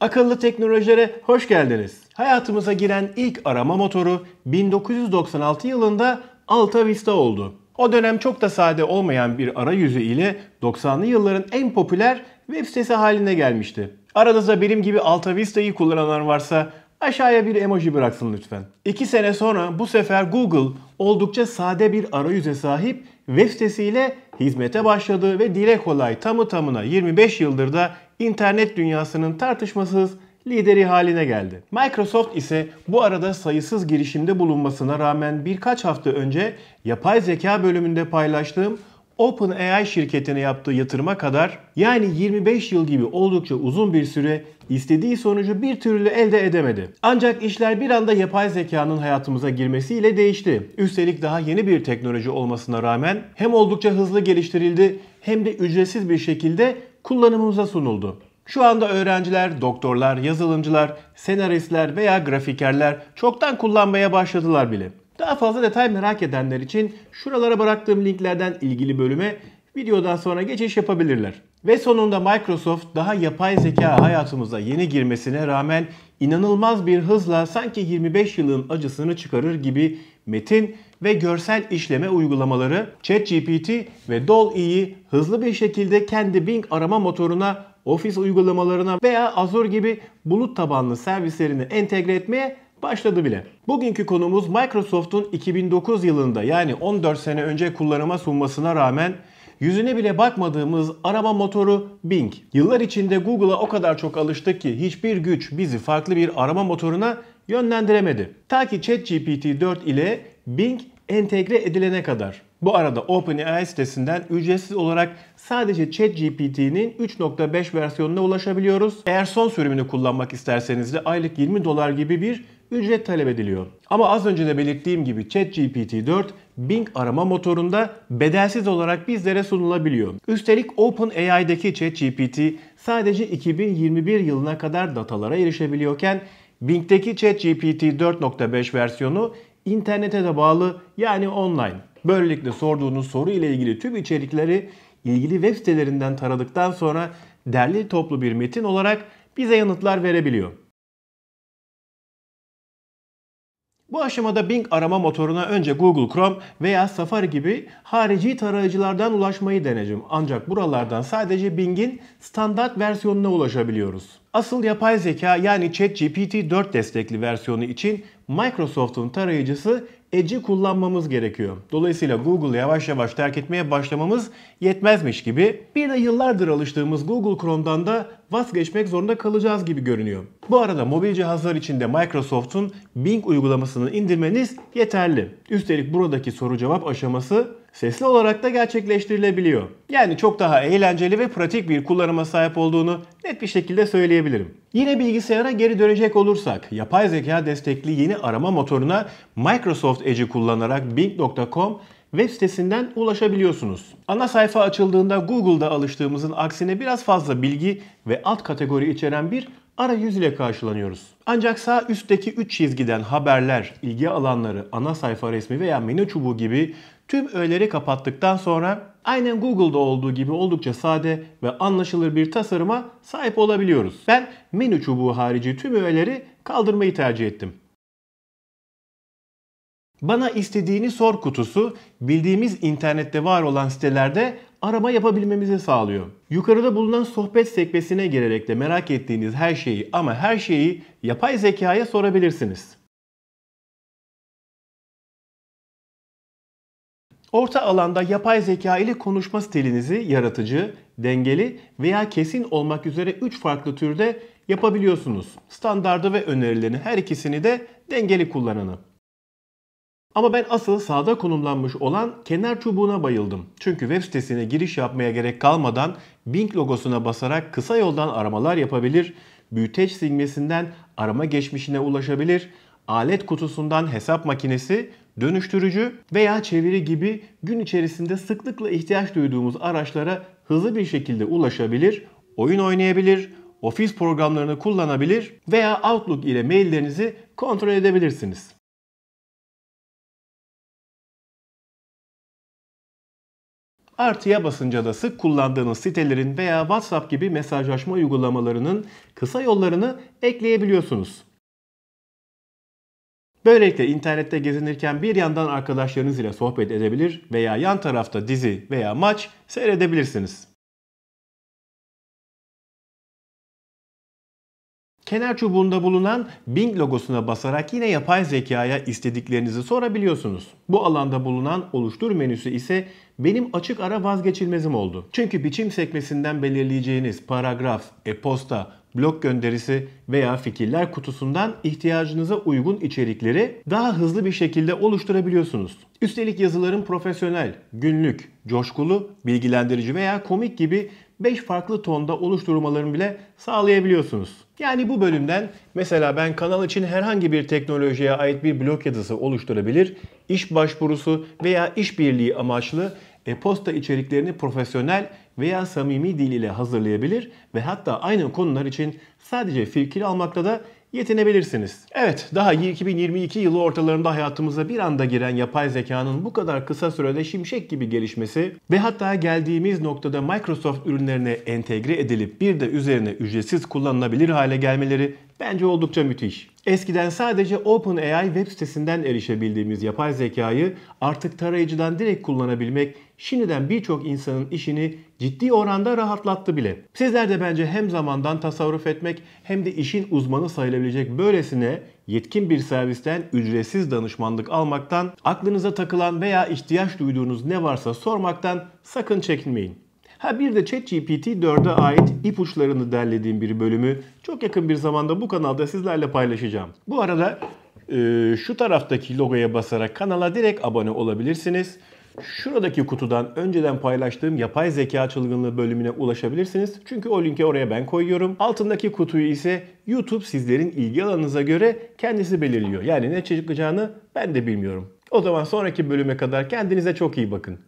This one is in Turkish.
Akıllı teknolojilere hoş geldiniz. Hayatımıza giren ilk arama motoru 1996 yılında Alta Vista oldu. O dönem çok da sade olmayan bir arayüzü ile 90'lı yılların en popüler web sitesi haline gelmişti. Aranızda benim gibi Alta Vista'yı kullananlar varsa aşağıya bir emoji bıraksın lütfen. 2 sene sonra bu sefer Google oldukça sade bir arayüze sahip web sitesiyle hizmete başladı ve dile kolay tamı tamına 25 yıldır da internet dünyasının tartışmasız lideri haline geldi. Microsoft ise bu arada sayısız girişimde bulunmasına rağmen birkaç hafta önce yapay zeka bölümünde paylaştığım OpenAI şirketine yaptığı yatırıma kadar yani 25 yıl gibi oldukça uzun bir süre istediği sonucu bir türlü elde edemedi. Ancak işler bir anda yapay zekanın hayatımıza girmesiyle değişti. Üstelik daha yeni bir teknoloji olmasına rağmen hem oldukça hızlı geliştirildi hem de ücretsiz bir şekilde kullanımımıza sunuldu. Şu anda öğrenciler, doktorlar, yazılımcılar, senaristler veya grafikerler çoktan kullanmaya başladılar bile. Daha fazla detay merak edenler için şuralara bıraktığım linklerden ilgili bölüme videodan sonra geçiş yapabilirler. Ve sonunda Microsoft daha yapay zeka hayatımıza yeni girmesine rağmen inanılmaz bir hızla sanki 25 yılın acısını çıkarır gibi metin ve görsel işleme uygulamaları ChatGPT ve DALL-E'yi hızlı bir şekilde kendi Bing arama motoruna, ofis uygulamalarına veya Azure gibi bulut tabanlı servislerini entegre etmeye başladı bile. Bugünkü konumuz Microsoft'un 2009 yılında yani 14 sene önce kullanıma sunmasına rağmen yüzüne bile bakmadığımız arama motoru Bing. Yıllar içinde Google'a o kadar çok alıştık ki hiçbir güç bizi farklı bir arama motoruna yönlendiremedi. Ta ki ChatGPT 4 ile Bing entegre edilene kadar. Bu arada OpenAI sitesinden ücretsiz olarak sadece ChatGPT'nin 3.5 versiyonuna ulaşabiliyoruz. Eğer son sürümünü kullanmak isterseniz de aylık 20 dolar gibi bir ücret talep ediliyor. Ama az önce de belirttiğim gibi ChatGPT 4 Bing arama motorunda bedelsiz olarak bizlere sunulabiliyor. Üstelik OpenAI'deki ChatGPT sadece 2021 yılına kadar datalara erişebiliyorken Bing'deki ChatGPT 4.5 versiyonu internete de bağlı yani online. Böylelikle sorduğunuz soru ile ilgili tüm içerikleri ilgili web sitelerinden taradıktan sonra derli toplu bir metin olarak bize yanıtlar verebiliyor. Bu aşamada Bing arama motoruna önce Google Chrome veya Safari gibi harici tarayıcılardan ulaşmayı deneyeceğim. Ancak buralardan sadece Bing'in standart versiyonuna ulaşabiliyoruz. Asıl yapay zeka yani ChatGPT 4 destekli versiyonu için Microsoft'un tarayıcısı Edge'i kullanmamız gerekiyor. Dolayısıyla Google'ı yavaş yavaş terk etmeye başlamamız yetmezmiş gibi bir de yıllardır alıştığımız Google Chrome'dan da vazgeçmek zorunda kalacağız gibi görünüyor. Bu arada mobil cihazlar içinde Microsoft'un Bing uygulamasını indirmeniz yeterli. Üstelik buradaki soru cevap aşaması sesli olarak da gerçekleştirilebiliyor. Yani çok daha eğlenceli ve pratik bir kullanıma sahip olduğunu net bir şekilde söyleyebilirim. Yine bilgisayara geri dönecek olursak, yapay zeka destekli yeni arama motoruna Microsoft Edge'i kullanarak bing.com web sitesinden ulaşabiliyorsunuz. Ana sayfa açıldığında Google'da alıştığımızın aksine biraz fazla bilgi ve alt kategori içeren bir arayüz ile karşılanıyoruz. Ancak sağ üstteki 3 çizgiden haberler, ilgi alanları, ana sayfa resmi veya menü çubuğu gibi tüm öğeleri kapattıktan sonra aynen Google'da olduğu gibi oldukça sade ve anlaşılır bir tasarıma sahip olabiliyoruz. Ben menü çubuğu harici tüm öğeleri kaldırmayı tercih ettim. Bana istediğini sor kutusu bildiğimiz internette var olan sitelerde arama yapabilmemizi sağlıyor. Yukarıda bulunan sohbet sekmesine girerek de merak ettiğiniz her şeyi ama her şeyi yapay zekaya sorabilirsiniz. Orta alanda yapay zeka ile konuşma stilinizi yaratıcı, dengeli veya kesin olmak üzere 3 farklı türde yapabiliyorsunuz. Standardı ve önerilerini her ikisini de dengeli kullananı. Ama ben asıl sağda konumlanmış olan kenar çubuğuna bayıldım. Çünkü web sitesine giriş yapmaya gerek kalmadan Bing logosuna basarak kısa yoldan aramalar yapabilir, büyüteç silmesinden arama geçmişine ulaşabilir, alet kutusundan hesap makinesi, dönüştürücü veya çeviri gibi gün içerisinde sıklıkla ihtiyaç duyduğumuz araçlara hızlı bir şekilde ulaşabilir, oyun oynayabilir, ofis programlarını kullanabilir veya Outlook ile maillerinizi kontrol edebilirsiniz. Artıya basınca da sık kullandığınız sitelerin veya WhatsApp gibi mesajlaşma uygulamalarının kısa yollarını ekleyebiliyorsunuz. Böylelikle internette gezinirken bir yandan arkadaşlarınız ile sohbet edebilir veya yan tarafta dizi veya maç seyredebilirsiniz. Kenar çubuğunda bulunan Bing logosuna basarak yine yapay zekaya istediklerinizi sorabiliyorsunuz. Bu alanda bulunan oluştur menüsü ise benim açık ara vazgeçilmezim oldu. Çünkü biçim sekmesinden belirleyeceğiniz paragraf, e-posta, blog gönderisi veya fikirler kutusundan ihtiyacınıza uygun içerikleri daha hızlı bir şekilde oluşturabiliyorsunuz. Üstelik yazıların profesyonel, günlük, coşkulu, bilgilendirici veya komik gibi 5 farklı tonda oluşturmalarını bile sağlayabiliyorsunuz. Yani bu bölümden mesela ben kanal için herhangi bir teknolojiye ait bir blog yazısı oluşturabilir, iş başvurusu veya işbirliği amaçlı e-posta içeriklerini profesyonel veya samimi dil ile hazırlayabilir ve hatta aynı konular için sadece fikir almakta da yetinebilirsiniz. Evet, daha 2022 yılı ortalarında hayatımıza bir anda giren yapay zekanın bu kadar kısa sürede şimşek gibi gelişmesi ve hatta geldiğimiz noktada Microsoft ürünlerine entegre edilip bir de üzerine ücretsiz kullanılabilir hale gelmeleri Bence oldukça müthiş. Eskiden sadece OpenAI web sitesinden erişebildiğimiz yapay zekayı artık tarayıcıdan direkt kullanabilmek şimdiden birçok insanın işini ciddi oranda rahatlattı bile. Sizler de bence hem zamandan tasarruf etmek hem de işin uzmanı sayılabilecek böylesine yetkin bir servisten ücretsiz danışmanlık almaktan, aklınıza takılan veya ihtiyaç duyduğunuz ne varsa sormaktan sakın çekinmeyin. Ha bir de ChatGPT 4'e ait ipuçlarını derlediğim bir bölümü çok yakın bir zamanda bu kanalda sizlerle paylaşacağım. Bu arada e, şu taraftaki logoya basarak kanala direkt abone olabilirsiniz. Şuradaki kutudan önceden paylaştığım yapay zeka çılgınlığı bölümüne ulaşabilirsiniz. Çünkü o linki oraya ben koyuyorum. Altındaki kutuyu ise YouTube sizlerin ilgi alanınıza göre kendisi belirliyor. Yani ne çıkacağını ben de bilmiyorum. O zaman sonraki bölüme kadar kendinize çok iyi bakın.